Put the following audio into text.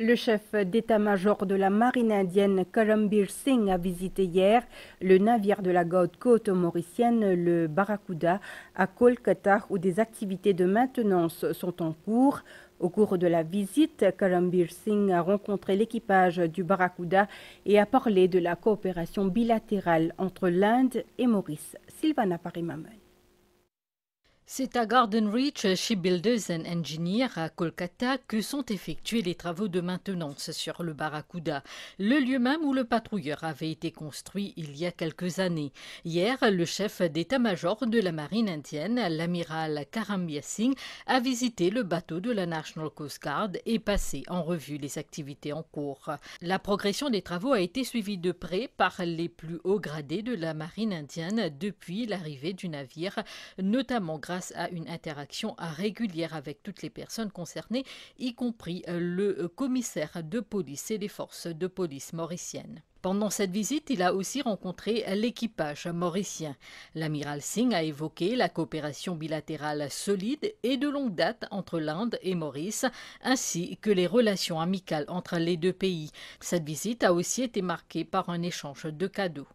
Le chef d'état-major de la marine indienne, Karambir Singh, a visité hier le navire de la Gold Côte mauricienne, le Barracuda, à Kolkata, où des activités de maintenance sont en cours. Au cours de la visite, Karambir Singh a rencontré l'équipage du Barracuda et a parlé de la coopération bilatérale entre l'Inde et Maurice. Sylvana Parimaman. C'est à Garden Reach Shipbuilders and Engineers à Kolkata que sont effectués les travaux de maintenance sur le Barracuda, le lieu même où le patrouilleur avait été construit il y a quelques années. Hier, le chef d'état-major de la marine indienne, l'amiral Karam Singh, a visité le bateau de la National Coast Guard et passé en revue les activités en cours. La progression des travaux a été suivie de près par les plus hauts gradés de la marine indienne depuis l'arrivée du navire, notamment grâce à une interaction régulière avec toutes les personnes concernées, y compris euh, le euh, commissaire de police et les forces de police mauriciennes. Pendant cette visite, il a aussi rencontré l'équipage mauricien. L'amiral Singh a évoqué la coopération bilatérale solide et de longue date entre l'Inde et Maurice, ainsi que les relations amicales entre les deux pays. Cette visite a aussi été marquée par un échange de cadeaux.